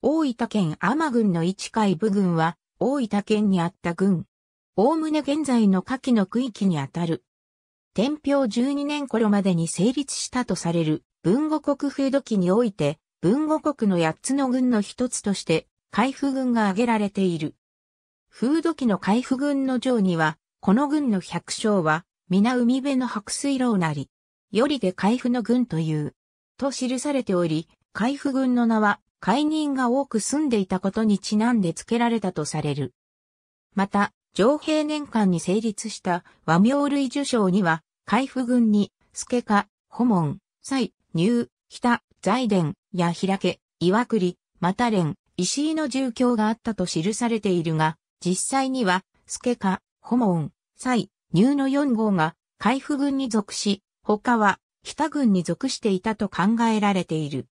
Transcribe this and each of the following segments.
大分県天郡の一海部郡は、大分県にあった郡。おおむね現在の下記の区域にあたる。天平12年頃までに成立したとされる、文後国風土期において、文後国の8つの郡の一つとして、海部郡が挙げられている。風土期の海部郡の上には、この郡の百姓は、皆海辺の白水楼なり、よりで海部の郡という、と記されており、海部郡の名は、解任が多く住んでいたことにちなんで付けられたとされる。また、上平年間に成立した和名類受賞には、海部軍に、助家、保門、西、入、北、財伝、や開け、岩栗、又連、石井の住居があったと記されているが、実際には、助家、保門、西、入の4号が、海部軍に属し、他は、北軍に属していたと考えられている。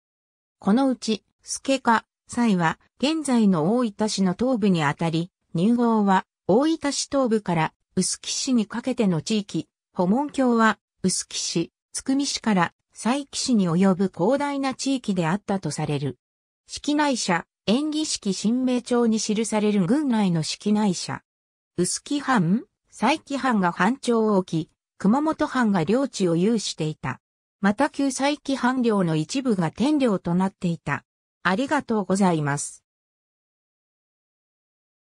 このうち、助家、イは、現在の大分市の東部にあたり、入郷は、大分市東部から臼杵市にかけての地域、保門橋は、臼杵市、津久見市から佐伯市に及ぶ広大な地域であったとされる。式内社、演技式新名帳に記される軍内の式内社。臼杵藩、佐伯藩が藩庁を置き、熊本藩が領地を有していた。また旧佐伯藩領の一部が天領となっていた。ありがとうございます。